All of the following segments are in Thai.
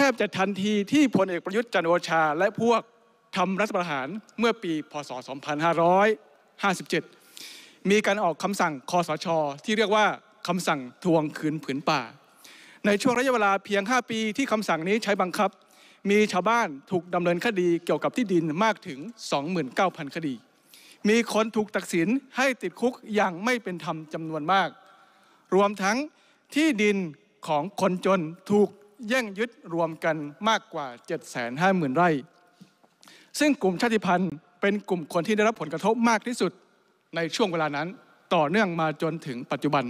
ทบจะทันทีที่พลเอกประยุทธ์จันโอชา และพวกทำรัฐประหารเมื่อปี พศ 2557 มีการออกคำสั่งคอสช ที่เรียกว่าคำสั่งทวงคืนผืนป่า ในช่วงระยะเวลาเพียง 5 ปีที่คำสั่งนี้ใช้บังคับ มีชาวบ้านถูกดำเนินคดีเกี่ยวกับที่ดินมากถึง 29,000 คดี มีคนถูกตัดสินให้ติดคุกอย่างไม่เป็นธรรมจำนวนมาก รวมทั้งที่ดินของคนจนถูกแย่งยึดรวมกันมากกว่า 750,000ไร่ ซึ่งกลุ่มชาติพันธุ์เป็นกลุ่มคนที่ได้รับผลกระทบมากที่สุดในช่วงเวลานั้น ต่อเนื่องมาจนถึงปัจจุบัน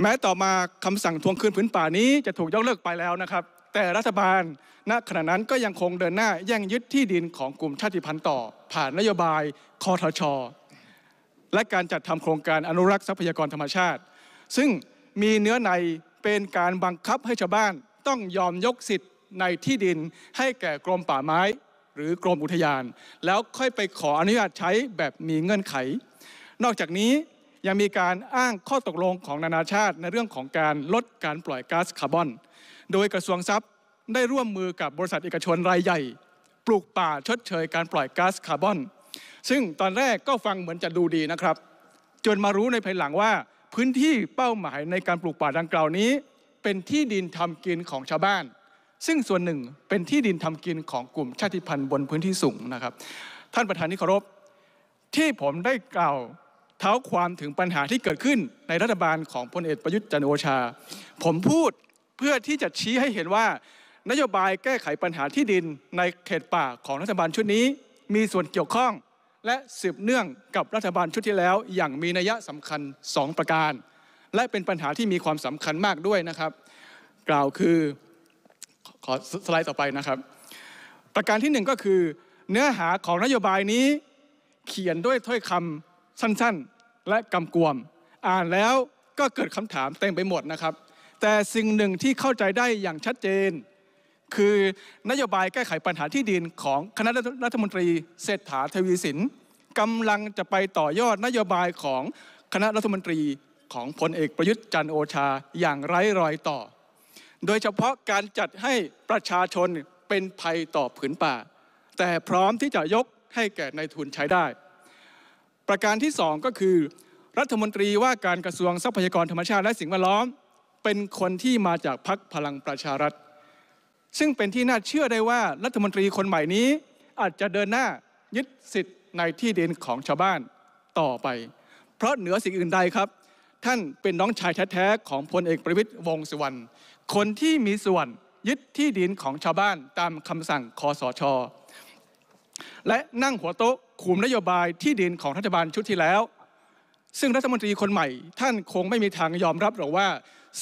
แม้ต่อมาคำสั่งทวงคืนพื้นป่านี้จะถูกยกเลิกไปแล้วนะครับ แต่รัฐบาลณขณะนั้นก็ยังคงเดินหน้าแย่งยึดที่ดินของกลุ่มชาติพันธุ์ต่อผ่านนโยบายคอทช และการจัดทำโครงการอนุรักษ์ทรัพยากรธรรมชาติ ซึ่งมีเนื้อในเป็นการบังคับให้ชาวบ้านต้องยอมยกสิทธิ์ในที่ดินให้แก่กรมป่าไม้ หรือกรมอุทยาน แล้วค่อยไปขออนุญาตใช้แบบมีเงื่อนไข นอกจากนี้ยังมีการอ้างข้อตกลงของนานาชาติในเรื่องของการลดการปล่อยก๊าซคาร์บอน โดยกระทรวงทรัพย์ได้ร่วมมือกับบริษัทเอกชนรายใหญ่ ปลูกป่าชดเชยการปล่อยก๊าซคาร์บอน ซึ่งตอนแรกก็ฟังเหมือนจะดูดีนะครับ จนมารู้ในภายหลังว่าพื้นที่เป้าหมายในการปลูกป่าดังกล่าวนี้ เป็นที่ดินทำกินของชาวบ้าน ซึ่งส่วนหนึ่งเป็นที่ดินทำกินของกลุ่มชาติพันธุ์บนพื้นที่สูงนะครับท่านประธานที่เคารพที่ผมได้กล่าวเท้าความถึงปัญหาที่เกิดขึ้นในรัฐบาลของพลเอกประยุทธ์จันโอชา ผมพูดเพื่อที่จะชี้ให้เห็นว่านโยบายแก้ไขปัญหาที่ดินในเขตป่าของรัฐบาลชุดนี้ มีส่วนเกี่ยวข้องและสืบเนื่องกับรัฐบาลชุดที่แล้ว อย่างมีนัยสำคัญ 2 ประการ และเป็นปัญหาที่มีความสำคัญมากด้วยนะครับ กล่าวคือ ขอสไลด์ต่อไปนะครับ ประการที่ 1 ก็คือ เนื้อหาของนโยบายนี้ เขียนด้วยถ้อยคำสั้นๆและกำกวม อ่านแล้วก็เกิดคำถามเต็มไปหมดนะครับ แต่สิ่งหนึ่งที่เข้าใจได้อย่างชัดเจนคือนโยบายแก้ไขปัญหาที่ดินของคณะรัฐมนตรีเศรษฐาทวีสินกำลังจะไปต่อยอดนโยบายของคณะรัฐมนตรีของพลเอกประยุทธ์จันโอชาอย่างไร้รอยต่อ โดยเฉพาะการจัดให้ประชาชนเป็นภัยต่อผืนป่า แต่พร้อมที่จะยกให้แก่ในทุนใช้ได้ ประการที่2ก็คือ รัฐมนตรีว่าการกระทรวงทรัพยากรธรรมชาติและสิ่งแวดล้อมเป็นคนที่มาจากพรรคพลังประชารัฐซึ่งเป็นที่น่าเชื่อได้ว่ารัฐมนตรีคนใหม่นี้อาจจะเดินหน้ายึดสิทธิ์ในที่ดินของชาวบ้านต่อไป เพราะเหนือสิ่งอื่นใดครับ ท่านเป็นน้องชายแท้ๆของพลเอกประวิตยวงสุวรรณคนที่มีส่วนยึดที่ดินของชาวบ้านตามคำสั่งคอสช และนั่งหัวโต๊ะคุมนโยบายที่ดินของรัฐบาลชุดที่แล้ว ซึ่งรัฐมนตรีคนใหม่ท่านคงไม่มีทางยอมรับหรอกว่า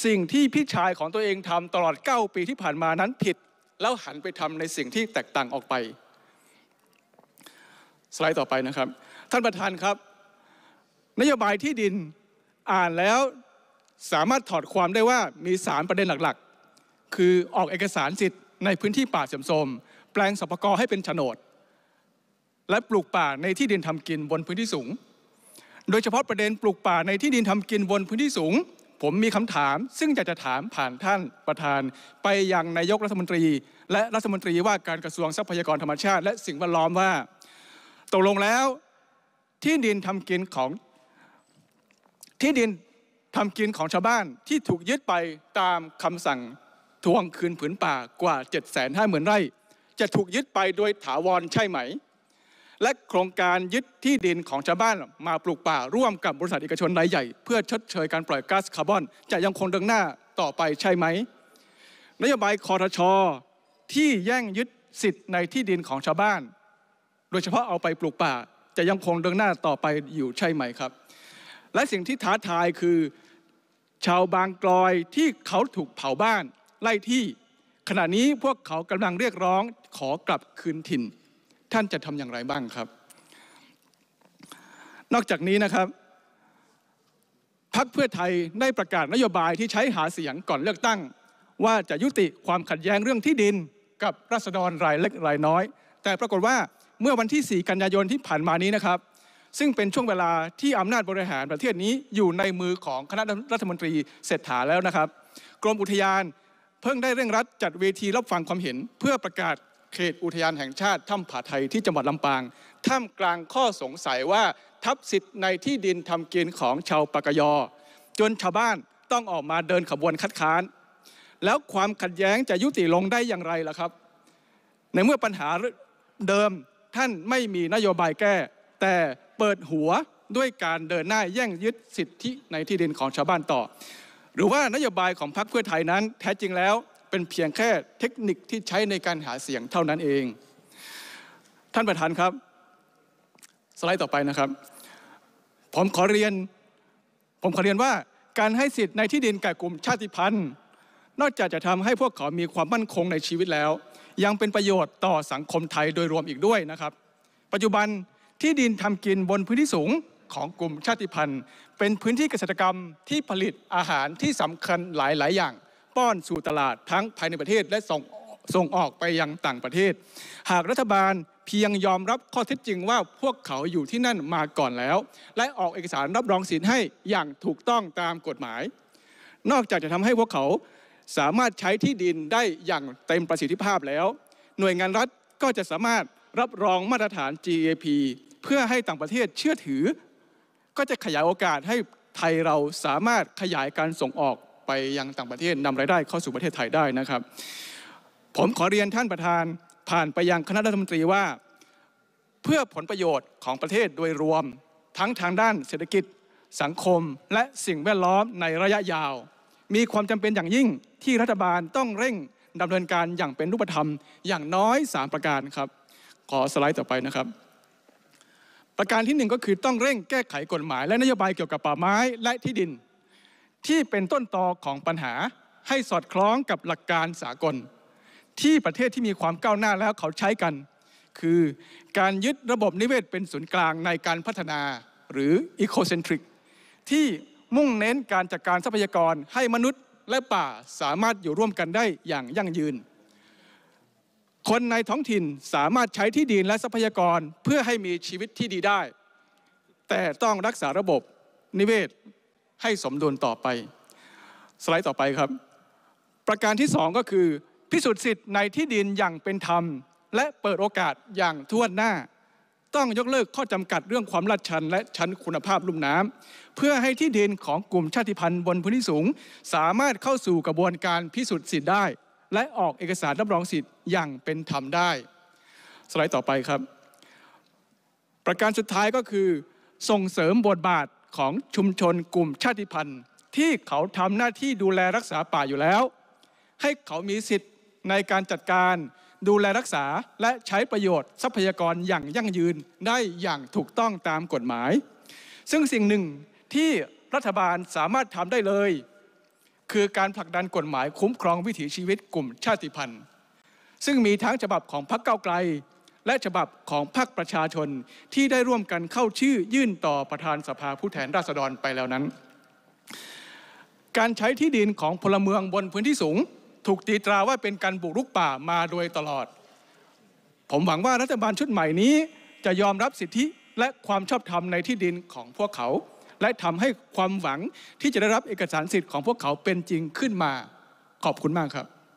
สิ่งที่พี่ชายของตัวเองทำตลอด9ปีที่ผ่านมานั้นผิด แล้วหันไปทำในสิ่งที่แตกต่างออกไป สไลด์ต่อไปนะครับ ท่านประธานครับนโยบายที่ดินอ่านแล้วสามารถถอดความได้ว่ามีสารประเด็นหลักๆ คือออกเอกสารสิทธิ์ในพื้นที่ป่าเสื่อมโทรมแปลงสปกรให้เป็นโฉนด และปลูกป่าในที่ดินทำกินบนพื้นที่สูง โดยเฉพาะประเด็นปลูกป่าในที่ดินทำกินบนพื้นที่สูงผมมีคำถามซึ่งอยากจะถามผ่านท่านประธานไปยังนายกรัฐมนตรี และรัฐมนตรีว่าการกระทรวงทรัพยากรธรรมชาติและสิ่งแวดล้อมว่า ตกลงแล้วที่ดินทำกินของที่ดินทำกินของชาวบ้านที่ถูกยึดไปตามคำสั่งทวงคืนผืนป่ากว่า7หมื่นไร่ จะถูกยึดไปโดยถาวรใช่ไหมและโครงการยึดที่ดินของชาวบ้าน มาปลูกป่าร่วมกับบริษัทเอกชนรายใหญ่เพื่อ ชดเชยการปล่อยก๊าซคาร์บอนจะยังคงเดินหน้าต่อไปใช่ไหมนโยบายคอทชอที่แย่งยึดสิทธิ์ในที่ดินของชาวบ้าน โดยเฉพาะเอาไปปลูกป่าจะยังคงเดินหน้าต่อไปอยู่ใช่ไหมครับ และสิ่งที่ท้าทายคือ ชาวบางกลอยที่เขาถูกเผาบ้านไล่ที่ ขณะนี้พวกเขากำลังเรียกร้องขอกลับคืนถิ่นท่านจะทำอย่างไรบ้างครับ นอกจากนี้นะครับพักเพื่อไทยได้ประกาศนโยบายที่ใช้หาเสียงก่อนเลือกตั้ง ว่าจะยุติความขัดแย้งเรื่องที่ดินกับราษฎรรายเล็กรายน้อย แต่ปรากฏว่าเมื่อวันที่ 4 กันยายนที่ผ่านมานี้นะครับ ซึ่งเป็นช่วงเวลาที่อำนาจบริหารประเทศนี้อยู่ในมือของคณะรัฐมนตรีเศรษฐาแล้วนะครับกรมอุทยาน เพิ่งได้เร่งรัดจัดเวทีรับฟังความเห็นเพื่อประกาศเขตอุทยานแห่งชาติถ้ำผาไทยที่จังหวัดลำปาง ท่ามกลางข้อสงสัยว่าทับสิทธิ์ในที่ดินทำกินของชาวปากยอ จนชาวบ้านต้องออกมาเดินขบวนคัดค้านแล้วความขัดแย้งจะยุติลงได้อย่างไรล่ะครับ ในเมื่อปัญหาเดิมท่านไม่มีนโยบายแก้ แต่เปิดหัวด้วยการเดินหน้าแย่งยึดสิทธิในที่ดินของชาวบ้านต่อ หรือว่านโยบายของพรรคเพื่อไทยนั้นแท้จริงแล้วเป็นเพียงแค่เทคนิคที่ใช้ในการหาเสียงเท่านั้นเอง ท่านประธานครับ สไลด์ต่อไปนะครับ ผมขอเรียน ผมขอเรียนว่าการให้สิทธิ์ในที่ดินแก่กลุ่มชาติพันธุ์ นอกจากจะทำให้พวกเขามีความมั่นคงในชีวิตแล้ว ยังเป็นประโยชน์ต่อสังคมไทยโดยรวมอีกด้วยนะครับ ปัจจุบันที่ดินทำกินบนพื้นที่สูงของกลุ่มชาติพันธุ์ เป็นพื้นที่เกษตรกรรมที่ผลิตอาหารที่สำคัญหลายๆ อย่างป้อนสู่ตลาดทั้งภายในประเทศและส่งส่งออกไปยังต่างประเทศ หากรัฐบาลเพียงยอมรับข้อเท็จจริงว่าพวกเขาอยู่ที่นั่นมาก่อนแล้ว และออกเอกสารรับรองสินให้อย่างถูกต้องตามกฎหมาย นอกจากจะทำให้พวกเขาสามารถใช้ที่ดินได้อย่างเต็มประสิทธิภาพแล้ว หน่วยงานรัฐก็จะสามารถรับรองมาตรฐาน GAP เพื่อให้ต่างประเทศเชื่อถือ ก็จะขยายโอกาสให้ไทยเราสามารถขยายการส่งออกไปยังต่างประเทศนำรายได้เข้าสู่ประเทศไทยได้นะครับ ผมขอเรียนท่านประธานผ่านไปยังคณะรัฐมนตรีว่า เพื่อผลประโยชน์ของประเทศโดยรวมทั้งทางด้านเศรษฐกิจสังคม และสิ่งแวดล้อมในระยะยาว มีความจำเป็นอย่างยิ่งที่รัฐบาลต้องเร่งดำเนินการอย่างเป็นรูปธรรม อย่างน้อย 3 ประการครับ ขอสไลด์ต่อไปนะครับ ประการที่1ก็คือต้องเร่งแก้ไขกฎหมายและนโยบายเกี่ยวกับป่าไม้และที่ดินที่เป็นต้นตอของปัญหาให้สอดคล้องกับหลักการสากล ที่ประเทศที่มีความก้าวหน้าแล้วเขาใช้กัน คือการยึดระบบนิเวศเป็นศูนย์กลางในการพัฒนาหรืออีโคเซนทริก ที่มุ่งเน้นการจัดการทรัพยากรให้มนุษย์และป่าสามารถอยู่ร่วมกันได้อย่างยั่งยืน คนในท้องถิ่นสามารถใช้ที่ดินและทรัพยากรเพื่อให้มีชีวิตที่ดีได้ แต่ต้องรักษาระบบนิเวศให้สมดุลต่อไป สไลด์ต่อไปครับ ประการที่ 2 ก็คือ พิสูจน์สิทธิ์ในที่ดินอย่างเป็นธรรม และเปิดโอกาสอย่างทั่วหน้า ต้องยกเลิกข้อจำกัดเรื่องความลาดชัน และชั้นคุณภาพลุ่มน้ำเพื่อให้ที่ดินของกลุ่มชาติพันธุ์บนพื้นที่สูง สามารถเข้าสู่กระบวนการพิสูจน์สิทธิ์ได้ และออกเอกสารรับรองสิทธิ์อย่างเป็นธรรมได้ สไลด์ต่อไปครับ ประการสุดท้ายก็คือ ส่งเสริมบทบาทของชุมชนกลุ่มชาติพันธุ์ ที่เขาทำหน้าที่ดูแลรักษาป่าอยู่แล้ว ให้เขามีสิทธิ์ในการจัดการดูแลรักษาและใช้ประโยชน์ทรัพยากรอย่างยั่งยืนได้อย่างถูกต้องตามกฎหมาย ซึ่งสิ่งหนึ่งที่รัฐบาลสามารถทำได้เลย คือการผลักดันกฎหมายคุ้มครองวิถีชีวิตกลุ่มชาติพันธุ์ ซึ่งมีทั้งฉบับของพรรคเก้าไกลและฉบับของพรรคประชาชนที่ได้ร่วมกันเข้าชื่อยื่นต่อประธานสภาผู้แทนราษฎรไปแล้วนั้น การใช้ที่ดินของพลเมืองบนพื้นที่สูง ถูกตีตราว่าเป็นการบุกรุกป่ามาโดยตลอด ผมหวังว่ารัฐบาลชุดใหม่นี้ จะยอมรับสิทธิและความชอบธรรมในที่ดินของพวกเขา และทำให้ความหวังที่จะได้รับเอกสารสิทธิ์ของพวกเขาเป็นจริงขึ้นมาขอบคุณมากครับ